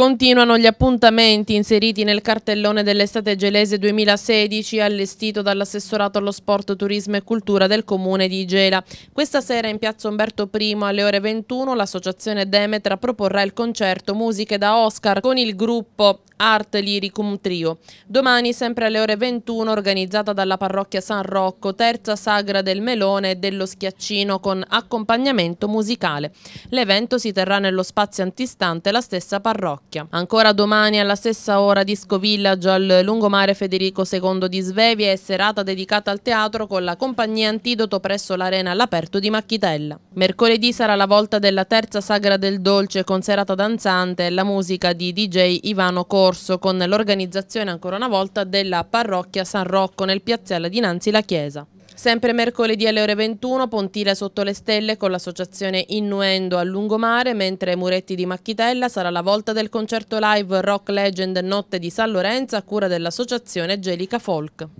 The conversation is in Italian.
Continuano gli appuntamenti inseriti nel cartellone dell'estate gelese 2016 allestito dall'assessorato allo sport, turismo e cultura del comune di Gela. Questa sera in piazza Umberto I alle ore 21 l'associazione Demetra proporrà il concerto Musiche da Oscar con il gruppo Art Lyricum Trio. Domani sempre alle ore 21 organizzata dalla parrocchia San Rocco, terza sagra del melone e dello schiaccino con accompagnamento musicale. L'evento si terrà nello spazio antistante la stessa parrocchia. Civitavecchia. Ancora domani alla stessa ora Disco Village al lungomare Federico II di Svevia e serata dedicata al teatro con la compagnia Antidoto presso l'arena all'aperto di Macchitella. Mercoledì sarà la volta della terza sagra del dolce con serata danzante e la musica di DJ Ivano Corso con l'organizzazione ancora una volta della parrocchia San Rocco nel piazzale dinanzi la chiesa. Sempre mercoledì alle ore 21 Pontile sotto le stelle con l'associazione Innuendo a Lungomare, mentre Muretti di Macchitella sarà la volta del concerto live Rock Legend Notte di San Lorenzo a cura dell'associazione Gelica Folk.